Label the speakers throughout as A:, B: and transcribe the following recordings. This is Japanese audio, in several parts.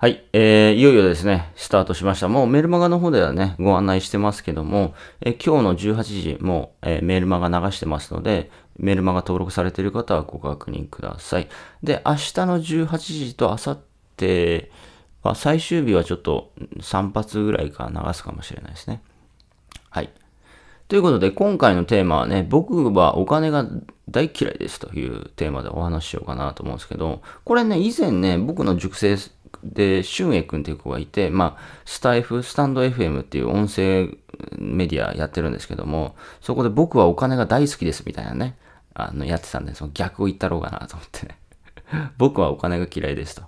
A: はい、えー、いよいよですね、スタートしました。もうメルマガの方ではね、ご案内してますけども、えー、今日の18時、もえー、メルマガ流してますので、メルマガ登録されている方はご確認ください。で、明日の18時と明後日は、最終日はちょっと3発ぐらいか流すかもしれないですね。はい。ということで、今回のテーマはね、僕はお金が大嫌いですというテーマでお話ししようかなと思うんですけど、これね、以前ね、僕の熟成で、俊英くんっていう子がいて、まあ、スタイフ、スタンド FM っていう音声メディアやってるんですけども、そこで僕はお金が大好きですみたいなね、あの、やってたんで、その逆を言ったろうかなと思ってね。僕はお金が嫌いですと。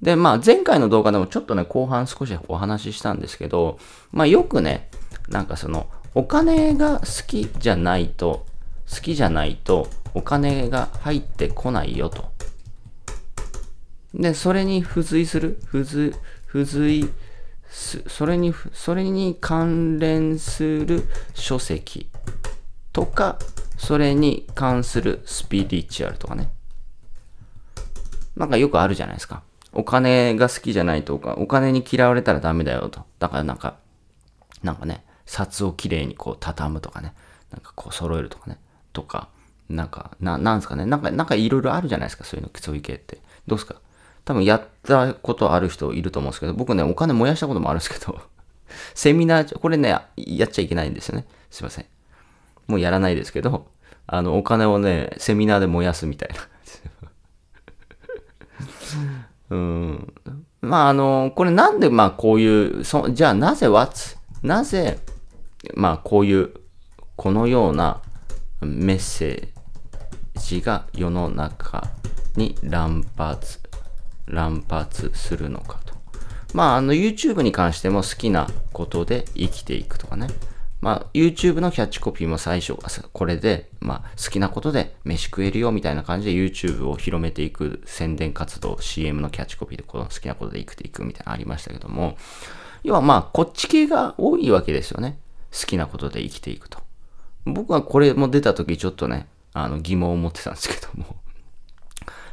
A: で、まあ、前回の動画でもちょっとね、後半少しお話ししたんですけど、まあ、よくね、なんかその、お金が好きじゃないと、好きじゃないと、お金が入ってこないよと。で、それに付随する、付随、付随、それに、それに関連する書籍とか、それに関するスピリチュアルとかね。なんかよくあるじゃないですか。お金が好きじゃないとか、お金に嫌われたらダメだよと。だからなんか、なんかね、札をきれいにこう畳むとかね、なんかこう揃えるとかね、とか、なんか、ななんすかね、なんか、なんかいろいろあるじゃないですか、そういうの、そういう系って。どうすか多分やったことある人いると思うんですけど、僕ね、お金燃やしたこともあるんですけど、セミナー、これね、やっちゃいけないんですよね。すいません。もうやらないですけど、あの、お金をね、セミナーで燃やすみたいな。うん。まあ、あの、これなんで、まあ、こういう、そじゃあなぜわつ、なぜ、まあ、こういう、このようなメッセージが世の中に乱発乱発するのかと。まあ、あの、YouTube に関しても好きなことで生きていくとかね。まあ、YouTube のキャッチコピーも最初、これで、まあ、好きなことで飯食えるよみたいな感じで YouTube を広めていく宣伝活動、CM のキャッチコピーで、この好きなことで生きていくみたいなのありましたけども、要はまあ、こっち系が多いわけですよね。好きなことで生きていくと。僕はこれも出た時ちょっとね、あの疑問を持ってたんですけども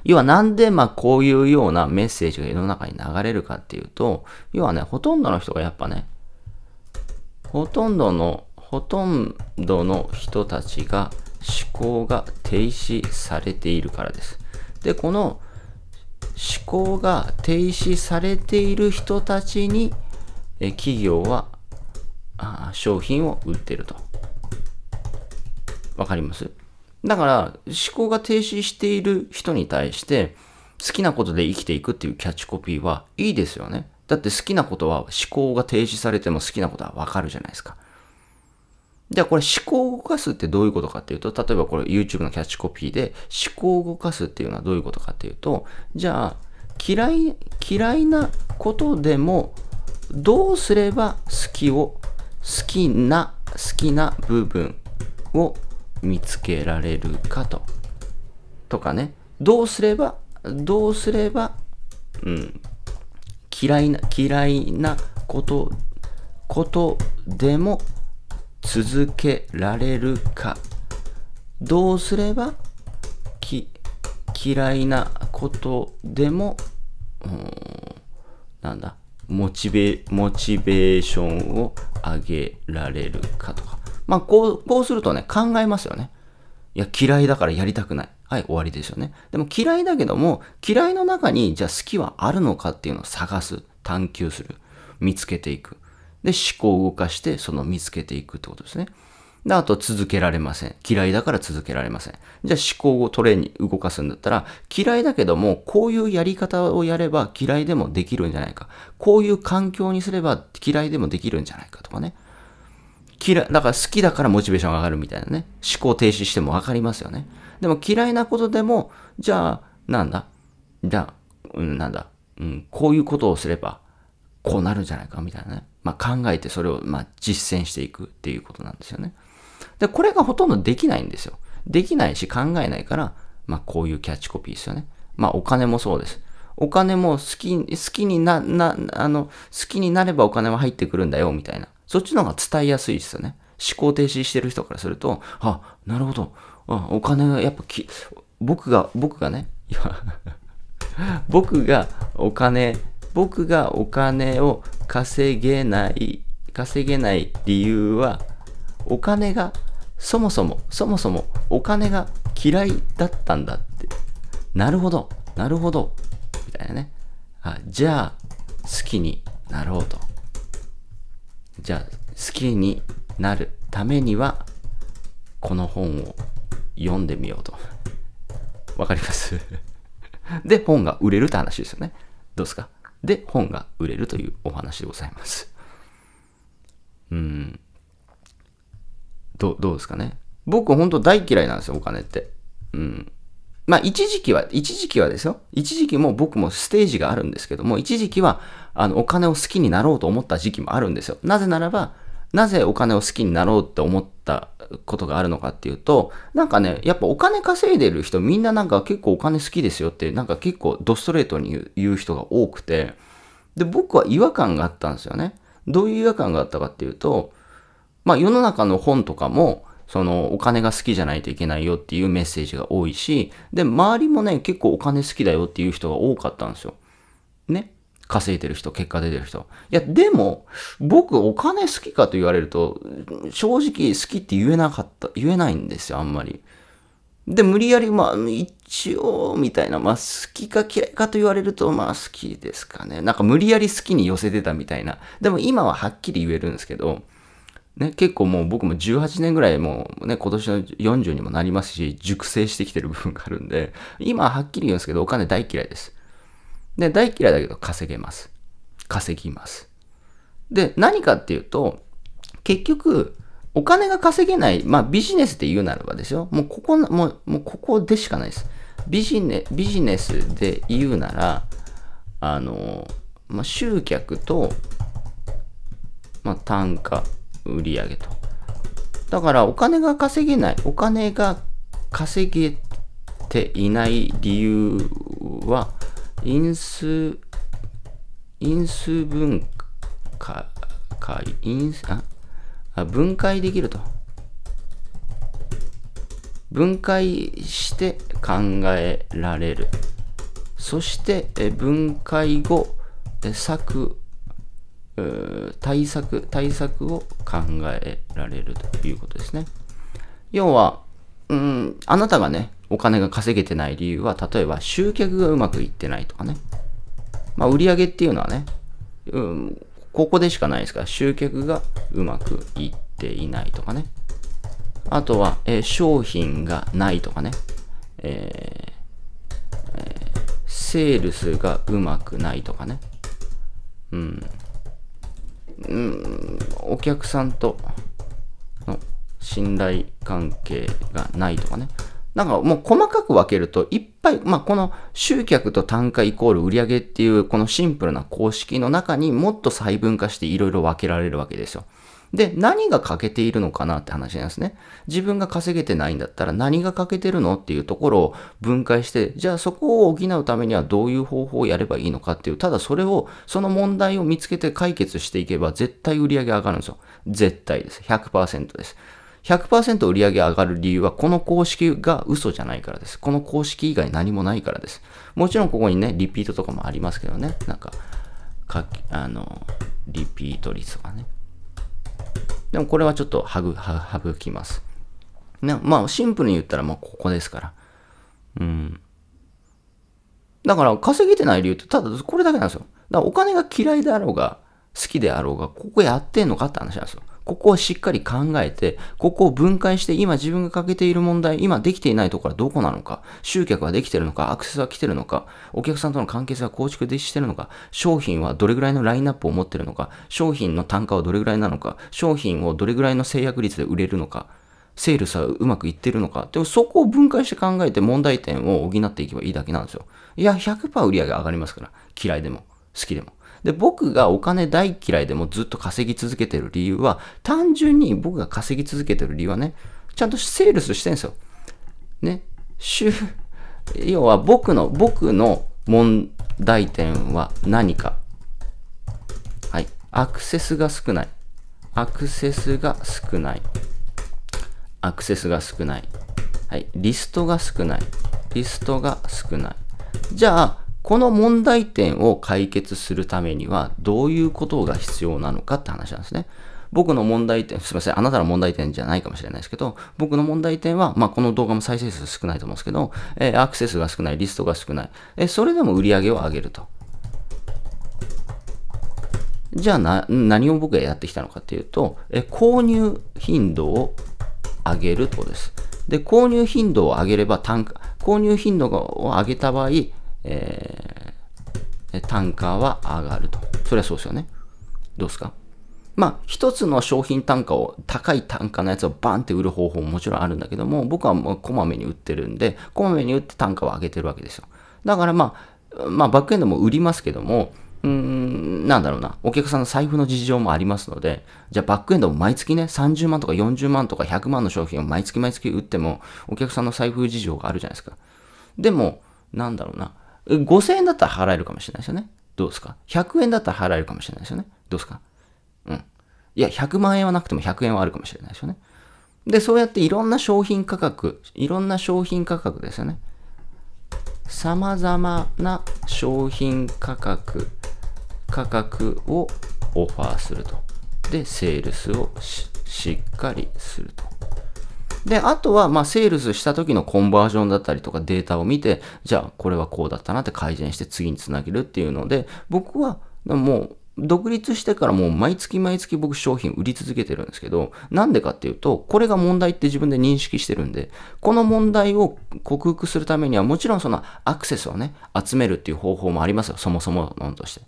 A: 要はなんでまあこういうようなメッセージが世の中に流れるかっていうと、要はね、ほとんどの人がやっぱね、ほとんどの、ほとんどの人たちが思考が停止されているからです。で、この思考が停止されている人たちに、え企業は商品を売ってると。わかりますだから思考が停止している人に対して好きなことで生きていくっていうキャッチコピーはいいですよね。だって好きなことは思考が停止されても好きなことはわかるじゃないですか。じゃあこれ思考を動かすってどういうことかっていうと、例えばこれ YouTube のキャッチコピーで思考を動かすっていうのはどういうことかっていうと、じゃあ嫌い、嫌いなことでもどうすれば好きを、好きな、好きな部分を見つけられるかと。とかね。どうすれば、どうすれば、うん、嫌いな、嫌いなこと、ことでも続けられるか。どうすれば、き、嫌いなことでも、うん、なんだ、モチベ、モチベーションを上げられるかとか。まあ、こう、こうするとね、考えますよね。いや、嫌いだからやりたくない。はい、終わりですよね。でも嫌いだけども、嫌いの中に、じゃあ好きはあるのかっていうのを探す、探求する、見つけていく。で、思考を動かして、その見つけていくってことですね。で、あと続けられません。嫌いだから続けられません。じゃあ思考をトレーニング動かすんだったら、嫌いだけども、こういうやり方をやれば嫌いでもできるんじゃないか。こういう環境にすれば嫌いでもできるんじゃないかとかね。嫌い、だから好きだからモチベーションが上がるみたいなね。思考停止しても分かりますよね。でも嫌いなことでも、じゃあ、なんだじゃあ、うん、なんだうん、こういうことをすれば、こうなるんじゃないかみたいなね。まあ、考えてそれを、まあ、実践していくっていうことなんですよね。で、これがほとんどできないんですよ。できないし考えないから、まあ、こういうキャッチコピーですよね。まあ、お金もそうです。お金も好き、好きにな、な、あの、好きになればお金は入ってくるんだよ、みたいな。そっちの方が伝えやすいですよね。思考停止してる人からすると、あ、なるほど。あお金がやっぱき、僕が、僕がね、僕がお金、僕がお金を稼げない、稼げない理由は、お金が、そもそも、そもそもお金が嫌いだったんだって。なるほど、なるほど、みたいなね。あじゃあ、好きになろうと。じゃあ好きになるためにはこの本を読んでみようと。わかります で、本が売れるって話ですよね。どうですかで、本が売れるというお話でございます。うん。どどうですかね僕、本当大嫌いなんですよ、お金って。うん。まあ、一時期は、一時期はですよ。一時期も僕もステージがあるんですけども、一時期は、あの、お金を好きになろうと思った時期もあるんですよ。なぜならば、なぜお金を好きになろうって思ったことがあるのかっていうと、なんかね、やっぱお金稼いでる人、みんななんか結構お金好きですよって、なんか結構ドストレートに言う人が多くて、で、僕は違和感があったんですよね。どういう違和感があったかっていうと、まあ、世の中の本とかも、そのお金が好きじゃないといけないよっていうメッセージが多いし、で、周りもね、結構お金好きだよっていう人が多かったんですよ。ね。稼いでる人、結果出てる人。いや、でも、僕お金好きかと言われると、正直好きって言えなかった、言えないんですよ、あんまり。で、無理やり、まあ、一応、みたいな、まあ、好きか嫌いかと言われると、まあ、好きですかね。なんか無理やり好きに寄せてたみたいな。でも今ははっきり言えるんですけど、ね、結構もう僕も18年ぐらいもうね、今年の40にもなりますし、熟成してきてる部分があるんで、今はっきり言うんですけど、お金大嫌いです。で、大嫌いだけど稼げます。稼ぎます。で、何かっていうと、結局、お金が稼げない、まあビジネスで言うならばですよ。もうここ、もう、もうここでしかないです。ビジネ、ビジネスで言うなら、あの、まあ集客と、まあ単価、売り上げと。だからお金が稼げない、お金が稼げていない理由は、因数、因数分解、因数、あ、分解できると。分解して考えられる。そして分解後、削対策、対策を考えられるということですね。要は、うん、あなたがね、お金が稼げてない理由は、例えば集客がうまくいってないとかね。まあ、売り上げっていうのはね、うん、ここでしかないですから、集客がうまくいっていないとかね。あとは、えー、商品がないとかね。えーえー、セールスがうまくないとかね。うん。うん、お客さんとの信頼関係がないとかね。なんかもう細かく分けると、いっぱい、まあ、この集客と単価イコール売上っていうこのシンプルな公式の中にもっと細分化していろいろ分けられるわけですよ。で、何が欠けているのかなって話なんですね。自分が稼げてないんだったら何が欠けてるのっていうところを分解して、じゃあそこを補うためにはどういう方法をやればいいのかっていう、ただそれを、その問題を見つけて解決していけば絶対売り上げ上がるんですよ。絶対です。100%です。100%売り上げ上がる理由はこの公式が嘘じゃないからです。この公式以外何もないからです。もちろんここにね、リピートとかもありますけどね。なんか、かあの、リピート率とかね。でもこれはちょっとはぐ、は、省きます。ね、まあ、シンプルに言ったら、まあ、ここですから。うん。だから、稼げてない理由って、ただこれだけなんですよ。だから、お金が嫌いであろうが、好きであろうが、ここやってんのかって話なんですよ。ここをしっかり考えて、ここを分解して、今自分が欠けている問題、今できていないところはどこなのか、集客はできてるのか、アクセスは来てるのか、お客さんとの関係性は構築でしてるのか、商品はどれぐらいのラインナップを持ってるのか、商品の単価はどれぐらいなのか、商品をどれぐらいの制約率で売れるのか、セールスはうまくいってるのか。でもそこを分解して考えて問題点を補っていけばいいだけなんですよ。いや、100%売り上げ上がりますから。嫌いでも、好きでも。で、僕がお金大嫌いでもずっと稼ぎ続けてる理由は、単純に僕が稼ぎ続けてる理由はね、ちゃんとセールスしてるんですよ。ね。主要は僕の、僕の問題点は何か。はい。アクセスが少ない。アクセスが少ない。アクセスが少ない。はい。リストが少ない。リストが少ない。じゃあ、この問題点を解決するためにはどういうことが必要なのかって話なんですね。僕の問題点、すいません、あなたの問題点じゃないかもしれないですけど、僕の問題点は、まあ、この動画も再生数少ないと思うんですけど、えー、アクセスが少ない、リストが少ない、えー、それでも売り上げを上げると。じゃあな、何を僕がやってきたのかっていうと、えー、購入頻度を上げるとです。で、購入頻度を上げれば単価、購入頻度を上げた場合、えー、単価は上がると。それはそうですよね。どうですかまあ、一つの商品単価を、高い単価のやつをバンって売る方法ももちろんあるんだけども、僕はもうこまめに売ってるんで、こまめに売って単価を上げてるわけですよ。だからまあ、まあ、バックエンドも売りますけども、うーん、なんだろうな、お客さんの財布の事情もありますので、じゃあバックエンドも毎月ね、30万とか40万とか100万の商品を毎月毎月売っても、お客さんの財布事情があるじゃないですか。でも、なんだろうな、5000円だったら払えるかもしれないですよね。どうですか ?100 円だったら払えるかもしれないですよね。どうですかうん。いや、100万円はなくても100円はあるかもしれないですよね。で、そうやっていろんな商品価格、いろんな商品価格ですよね。様々な商品価格、価格をオファーすると。で、セールスをしっかりすると。で、あとは、まあ、セールスした時のコンバージョンだったりとかデータを見て、じゃあ、これはこうだったなって改善して次につなげるっていうので、僕は、もう、独立してからもう毎月毎月僕商品売り続けてるんですけど、なんでかっていうと、これが問題って自分で認識してるんで、この問題を克服するためには、もちろんそのアクセスをね、集めるっていう方法もありますよ、そもそも論として。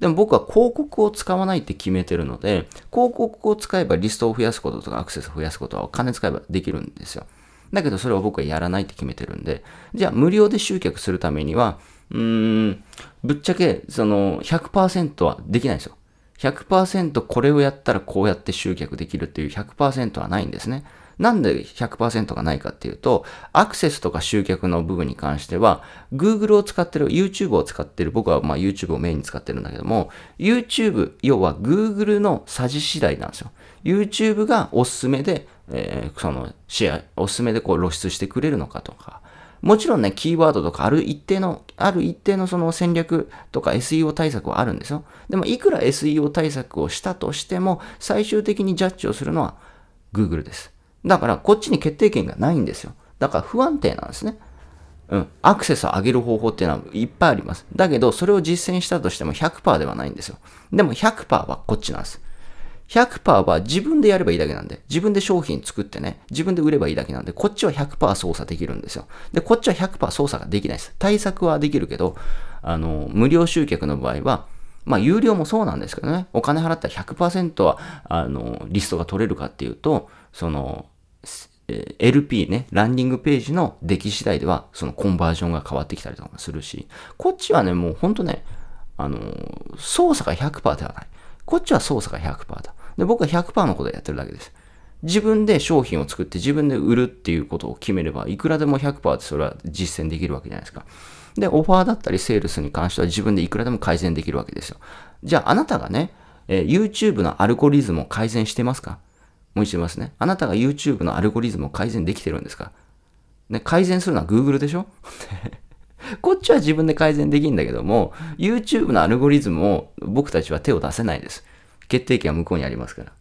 A: でも僕は広告を使わないって決めてるので、広告を使えばリストを増やすこととかアクセスを増やすことはお金使えばできるんですよ。だけどそれを僕はやらないって決めてるんで、じゃあ無料で集客するためには、うーん、ぶっちゃけその100%はできないんですよ。100%これをやったらこうやって集客できるっていう100%はないんですね。なんで100%がないかっていうと、アクセスとか集客の部分に関しては、Google を使ってる、YouTube を使ってる、僕はま YouTube をメインに使ってるんだけども、YouTube、要は Google のさじ次第なんですよ。YouTube がおすすめで、えー、そのシェア、おすすめでこう露出してくれるのかとか、もちろんね、キーワードとかある一定の、ある一定のその戦略とか SEO 対策はあるんですよ。でも、いくら SEO 対策をしたとしても、最終的にジャッジをするのは Google です。だからこっちに決定権がないんですよ。だから不安定なんですね。うん。アクセスを上げる方法っていうのはいっぱいあります。だけど、それを実践したとしても100%ではないんですよ。でも100%はこっちなんです。100%は自分でやればいいだけなんで、自分で商品作ってね、自分で売ればいいだけなんで、こっちは100%操作できるんですよ。で、こっちは100%操作ができないです。対策はできるけど、あの、無料集客の場合は、まあ、有料もそうなんですけどね、お金払ったら100%は、あの、リストが取れるかっていうと、その、LP ね、ランディングページの出来次第では、そのコンバージョンが変わってきたりとかするし、こっちはね、もうほんとね、あの、操作が100%ではない。こっちは操作が100%だ。で、僕は100%のことをやってるだけです。自分で商品を作って自分で売るっていうことを決めれば、いくらでも100%でそれは実践できるわけじゃないですか。で、オファーだったりセールスに関しては自分でいくらでも改善できるわけですよ。じゃああなたがね、えー、YouTube のアルゴリズムを改善してますかもう一度言いますね。あなたが YouTube のアルゴリズムを改善できてるんですかね、改善するのは Google でしょ こっちは自分で改善できるんだけども、YouTube のアルゴリズムを僕たちは手を出せないです。決定権は向こうにありますから。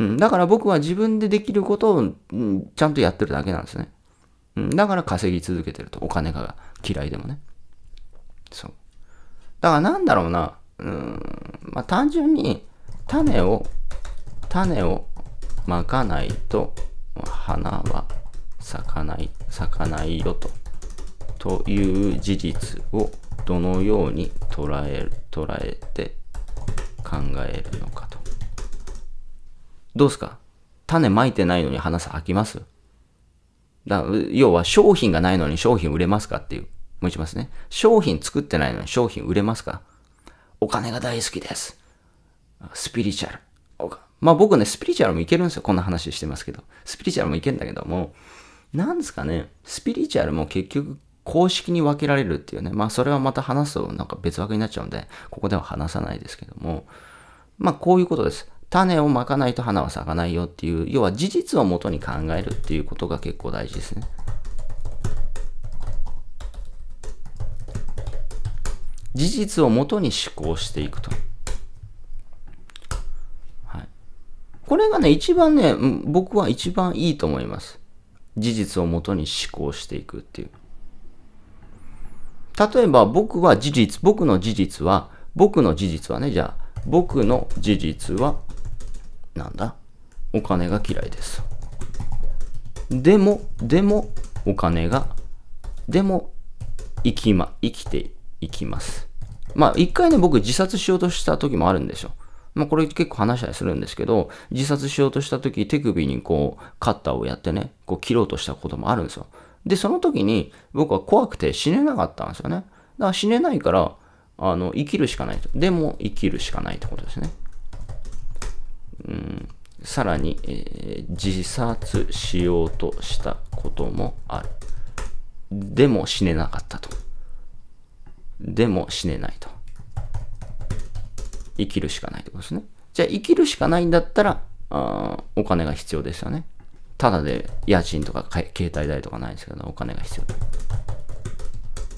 A: うん、だから僕は自分でできることを、うん、ちゃんとやってるだけなんですね。うん、だから稼ぎ続けてると、お金が。嫌いでもね。そう。だからなんだろうな、うん、まあ単純に種を、種をまかないと花は咲かない、咲かないよと。という事実をどのように捉える、捉えて考えるのかと。どうすか種まいてないのに花咲きますだ要は商品がないのに商品売れますかっていう。もう一ますね。商品作ってないのに商品売れますかお金が大好きです。スピリチュアル。まあ僕ね、スピリチュアルもいけるんですよ。こんな話してますけど。スピリチュアルもいけんだけども、なんですかね、スピリチュアルも結局公式に分けられるっていうね。まあそれはまた話すとなんか別枠になっちゃうんで、ここでは話さないですけども、まあこういうことです。種をまかないと花は咲かないよっていう、要は事実をもとに考えるっていうことが結構大事ですね。事実をもとに思考していくと。はい、これがね、一番ね、僕は一番いいと思います。事実をもとに思考していくっていう。例えば僕は事実、僕の事実は、僕の事実はね、じゃあ、僕の事実はなんだお金が嫌いです。でも、でも、お金が、でも、生きま、生きていきます。まあ、一回ね、僕自殺しようとした時もあるんですよ。まあ、これ結構話したりするんですけど、自殺しようとした時、手首にこう、カッターをやってね、こう切ろうとしたこともあるんですよ。で、その時に僕は怖くて死ねなかったんですよね。だから死ねないから、あの、生きるしかないと。でも生きるしかないってことですね。うん、さらに、えー、自殺しようとしたこともある。でも死ねなかったと。でも死ねないと。生きるしかないってことですね。じゃあ生きるしかないんだったら、あお金が必要ですよね。ただで家賃とか携帯代とかないんですけど、お金が必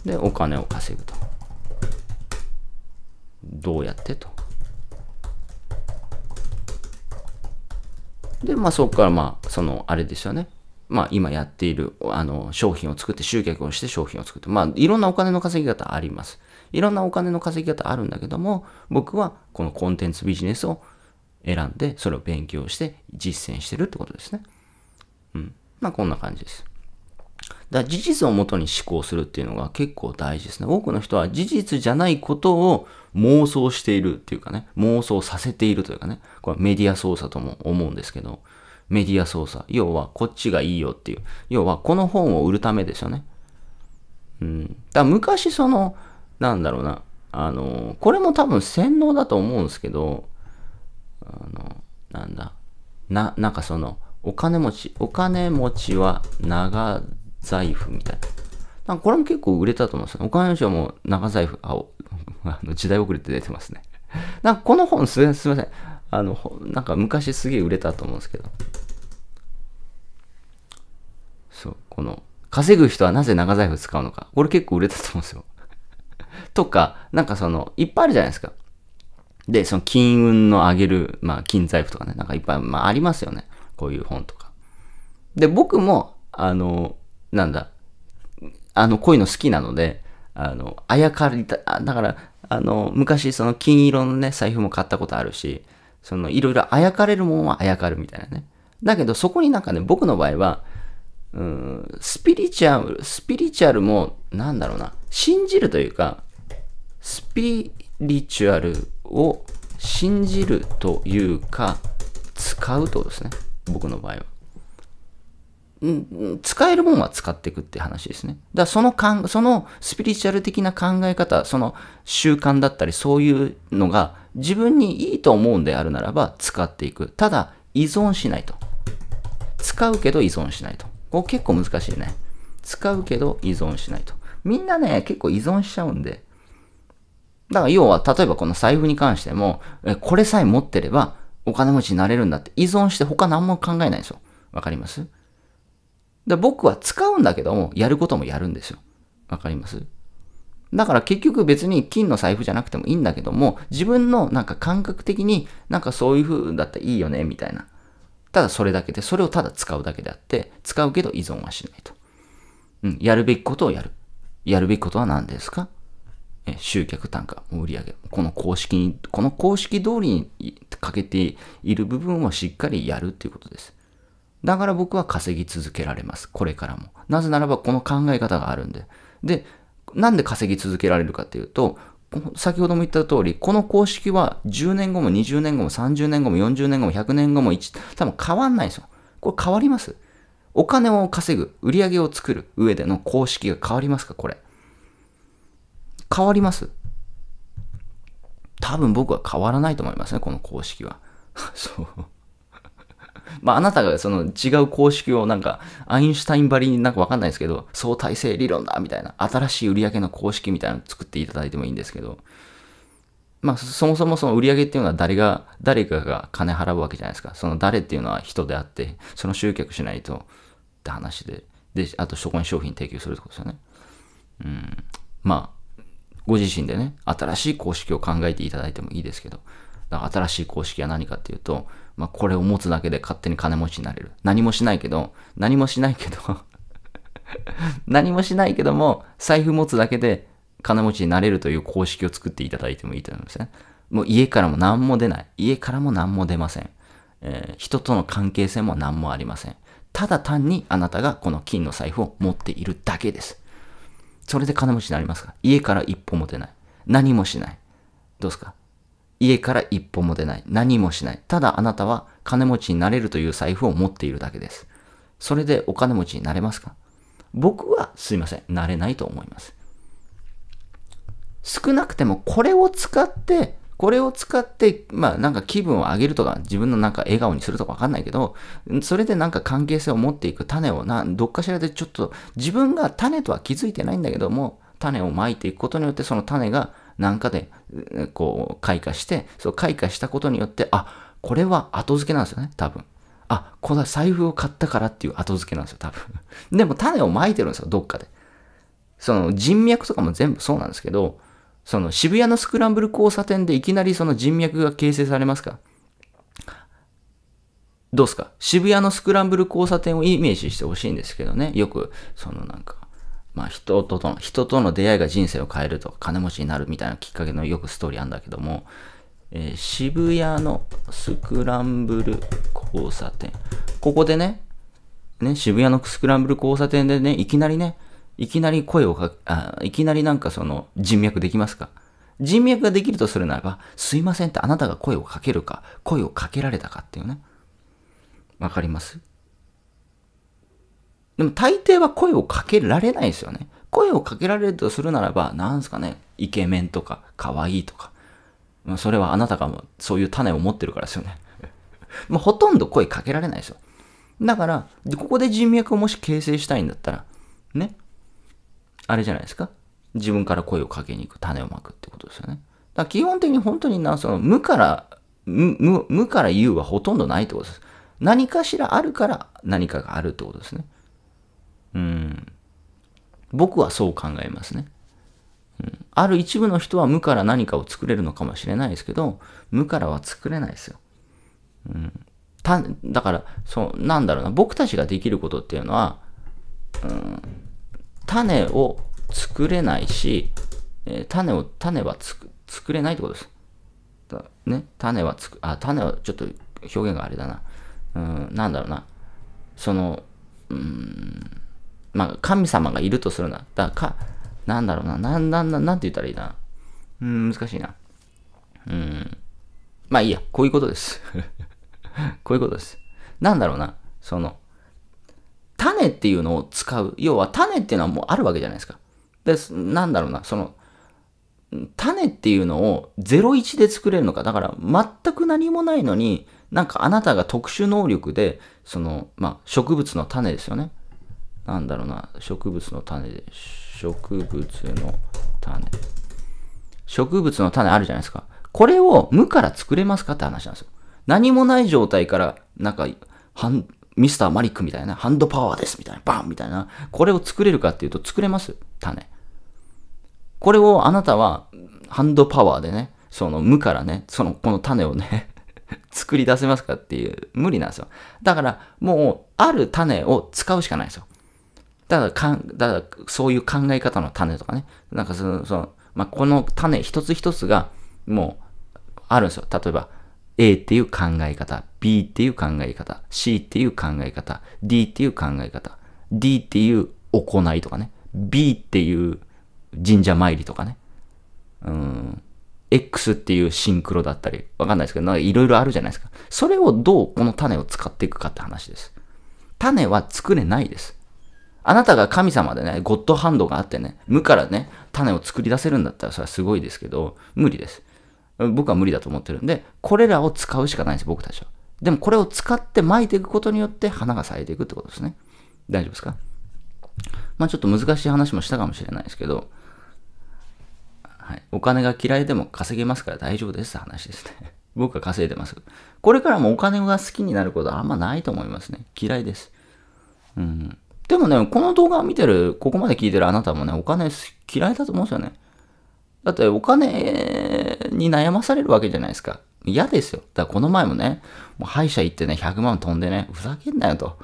A: 要。で、お金を稼ぐと。どうやってと。で、まあそこからまあ、その、あれですよね。まあ今やっている、あの、商品を作って集客をして商品を作って、まあいろんなお金の稼ぎ方あります。いろんなお金の稼ぎ方あるんだけども、僕はこのコンテンツビジネスを選んで、それを勉強して実践してるってことですね。うん。まあこんな感じです。だ事実をもとに思考するっていうのが結構大事ですね。多くの人は事実じゃないことを妄想しているっていうかね、妄想させているというかね、これメディア操作とも思うんですけど、メディア操作。要は、こっちがいいよっていう。要は、この本を売るためですよね。うん。だ昔その、なんだろうな、あの、これも多分洗脳だと思うんですけど、あの、なんだ、な、なんかその、お金持ち、お金持ちは長財布みたいな。なんかこれも結構売れたと思うんですよ。お金持はもう長財布、あ、あの時代遅れって出てますね。なんかこの本す、すみません。あの、なんか昔すげえ売れたと思うんですけど。そう、この、稼ぐ人はなぜ長財布使うのか。これ結構売れたと思うんですよ。とか、なんかその、いっぱいあるじゃないですか。で、その金運の上げる、まあ、金財布とかね、なんかいっぱい、まあ、ありますよね。こういう本とか。で、僕も、あの、なんだ、あの、こういうの好きなので、あの、あやかりた、だから、あの、昔その金色のね、財布も買ったことあるし、その、いろいろあやかれるもんはあやかるみたいなね。だけど、そこになんかね、僕の場合は、うん、スピリチュアル、スピリチュアルも、なんだろうな、信じるというか、スピリチュアルを信じるというか、使うってことですね。僕の場合は。使えるもんは使っていくって話ですね。だからそのかん、そのスピリチュアル的な考え方、その習慣だったりそういうのが自分にいいと思うんであるならば使っていく。ただ依存しないと。使うけど依存しないと。これ結構難しいね。使うけど依存しないと。みんなね、結構依存しちゃうんで。だから要は、例えばこの財布に関しても、これさえ持ってればお金持ちになれるんだって依存して他何も考えないんですよ。わかりますだ僕は使うんだけども、やることもやるんですよ。わかりますだから結局別に金の財布じゃなくてもいいんだけども、自分のなんか感覚的になんかそういう風だったらいいよね、みたいな。ただそれだけで、それをただ使うだけであって、使うけど依存はしないと。うん、やるべきことをやる。やるべきことは何ですかえ集客単価、売上この公式に、この公式通りにかけている部分をしっかりやるっていうことです。だから僕は稼ぎ続けられます。これからも。なぜならばこの考え方があるんで。で、なんで稼ぎ続けられるかっていうと、先ほども言った通り、この公式は10年後も20年後も30年後も40年後も100年後も多分変わんないですよ。これ変わりますお金を稼ぐ、売り上げを作る上での公式が変わりますかこれ。変わります多分僕は変わらないと思いますね、この公式は。そう。まあ、あなたがその違う公式をなんか、アインシュタインばりになんかわかんないですけど、相対性理論だみたいな、新しい売上の公式みたいなの作っていただいてもいいんですけど、まあ、そもそもその売上っていうのは誰が、誰かが金払うわけじゃないですか。その誰っていうのは人であって、その集客しないとって話で、で、あとそこに商品提供するってことですよね。うん。まあ、ご自身でね、新しい公式を考えていただいてもいいですけど、か新しい公式は何かっていうと、まあ、これを持つだけで勝手に金持ちになれる。何もしないけど、何もしないけど 何もしないけども、財布持つだけで金持ちになれるという公式を作っていただいてもいいと思いますね。もう家からも何も出ない。家からも何も出ません。えー、人との関係性も何もありません。ただ単にあなたがこの金の財布を持っているだけです。それで金持ちになりますか家から一歩も出ない。何もしない。どうですか家から一歩も出ない。何もしない。ただあなたは金持ちになれるという財布を持っているだけです。それでお金持ちになれますか僕はすいません。なれないと思います。少なくてもこれを使って、これを使って、まあなんか気分を上げるとか、自分のなんか笑顔にするとかわかんないけど、それでなんか関係性を持っていく種をな、どっかしらでちょっと自分が種とは気づいてないんだけども、種をまいていくことによってその種がなんかで、こう、開花して、そう、開花したことによって、あ、これは後付けなんですよね、多分。あ、これは財布を買ったからっていう後付けなんですよ、多分。でも種をまいてるんですよ、どっかで。その人脈とかも全部そうなんですけど、その渋谷のスクランブル交差点でいきなりその人脈が形成されますかどうすか渋谷のスクランブル交差点をイメージしてほしいんですけどね。よく、そのなんか、まあ、人との、人との出会いが人生を変えると金持ちになるみたいなきっかけのよくストーリーあんだけども、えー、渋谷のスクランブル交差点。ここでね、ね、渋谷のスクランブル交差点でね、いきなりね、いきなり声をかけ、あいきなりなんかその人脈できますか人脈ができるとするならば、すいませんってあなたが声をかけるか、声をかけられたかっていうね。わかりますでも大抵は声をかけられないですよね。声をかけられるとするならば、なんすかね、イケメンとか、可愛いとか。まあ、それはあなたがそういう種を持ってるからですよね。まあ、ほとんど声かけられないですよ。だから、ここで人脈をもし形成したいんだったら、ね、あれじゃないですか。自分から声をかけに行く、種をまくってことですよね。だから基本的に本当にな、その、無から、無、無から言うはほとんどないってことです。何かしらあるから何かがあるってことですね。うん。僕はそう考えますね。うん、ある一部の人は無から何かを作れるのかもしれないですけど、無からは作れないですよ。うん、ただからそう、なんだろうな、僕たちができることっていうのは、うん、種を作れないし、えー、種を、種はつく作れないってことです。だね、種はつく、あ、種はちょっと表現があれだな。うん、なんだろうな、その、うん、まあ、神様がいるとするな。だか、なんだろうな。なん、なん、なん、なんて言ったらいいな。うん、難しいな。うん。まあいいや。こういうことです。こういうことです。なんだろうな。その、種っていうのを使う。要は種っていうのはもうあるわけじゃないですか。で、なんだろうな。その、種っていうのを01で作れるのか。だから全く何もないのに、なんかあなたが特殊能力で、その、まあ、植物の種ですよね。なんだろうな、植物の種で、植物の種。植物の種あるじゃないですか。これを無から作れますかって話なんですよ。何もない状態から、なんか、ミスターマリックみたいな、ハンドパワーですみたいな、バンみたいな、これを作れるかっていうと作れます種。これをあなたは、ハンドパワーでね、その無からね、その、この種をね 作り出せますかっていう、無理なんですよ。だから、もう、ある種を使うしかないんですよ。だからかん、だからそういう考え方の種とかね、なんかその、そのまあ、この種一つ一つがもうあるんですよ。例えば、A っていう考え方、B っていう考え方、C っていう考え方、D っていう考え方、D っていう行いとかね、B っていう神社参りとかね、うん、X っていうシンクロだったり、わかんないですけど、なんかいろいろあるじゃないですか。それをどうこの種を使っていくかって話です。種は作れないです。あなたが神様でね、ゴッドハンドがあってね、無からね、種を作り出せるんだったらそれはすごいですけど、無理です。僕は無理だと思ってるんで、これらを使うしかないんです、僕たちは。でもこれを使って巻いていくことによって花が咲いていくってことですね。大丈夫ですかまあちょっと難しい話もしたかもしれないですけど、はい、お金が嫌いでも稼げますから大丈夫ですって話ですね。僕は稼いでます。これからもお金が好きになることはあんまないと思いますね。嫌いです。うん。でもね、この動画を見てる、ここまで聞いてるあなたもね、お金嫌いだと思うんですよね。だってお金に悩まされるわけじゃないですか。嫌ですよ。だからこの前もね、もう歯医者行ってね、100万飛んでね、ふざけんなよと。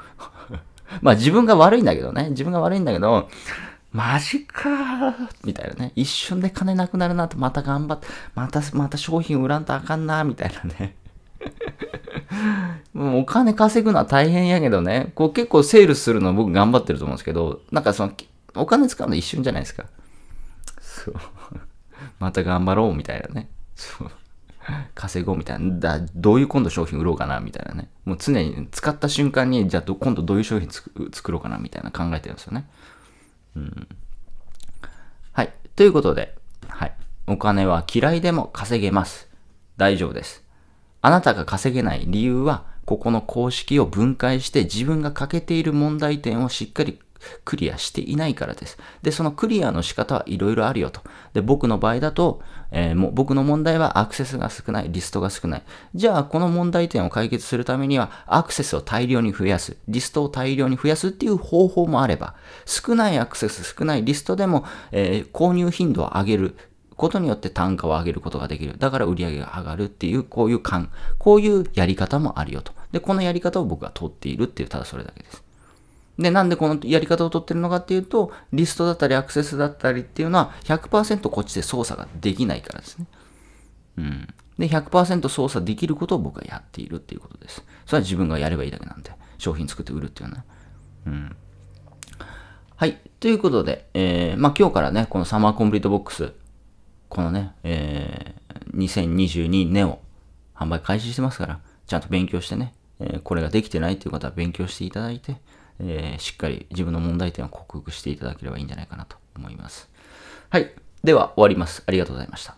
A: まあ自分が悪いんだけどね、自分が悪いんだけど、マジかーみたいなね。一瞬で金なくなるなと、また頑張って、また、また商品売らんとあかんなみたいなね。もうお金稼ぐのは大変やけどね、こう結構セールするの僕頑張ってると思うんですけど、なんかその、お金使うの一瞬じゃないですか。そう。また頑張ろうみたいなね。そう。稼ごうみたいな。だどういう今度商品売ろうかなみたいなね。もう常に使った瞬間に、じゃあ今度どういう商品作ろうかなみたいな考えてるんですよね。うん。はい。ということで、はい。お金は嫌いでも稼げます。大丈夫です。あなたが稼げない理由は、ここの公式を分解して自分が欠けている問題点をしっかりクリアしていないからです。で、そのクリアの仕方はいろいろあるよと。で、僕の場合だと、えー、もう僕の問題はアクセスが少ない、リストが少ない。じゃあ、この問題点を解決するためには、アクセスを大量に増やす、リストを大量に増やすっていう方法もあれば、少ないアクセス、少ないリストでも、えー、購入頻度を上げることによって単価を上げることができる。だから売り上げが上がるっていう、こういう感、こういうやり方もあるよと。で、このやり方を僕は取っているっていう、ただそれだけです。で、なんでこのやり方を取ってるのかっていうと、リストだったりアクセスだったりっていうのは100%こっちで操作ができないからですね。うん。で、100%操作できることを僕はやっているっていうことです。それは自分がやればいいだけなんで、商品作って売るっていうのは。うん。はい。ということで、えー、まあ今日からね、このサマーコンプリートボックス、このね、えー、2022年を販売開始してますから、ちゃんと勉強してね、えー、これができてないという方は勉強していただいて、えー、しっかり自分の問題点を克服していただければいいんじゃないかなと思います。はい。では終わります。ありがとうございました。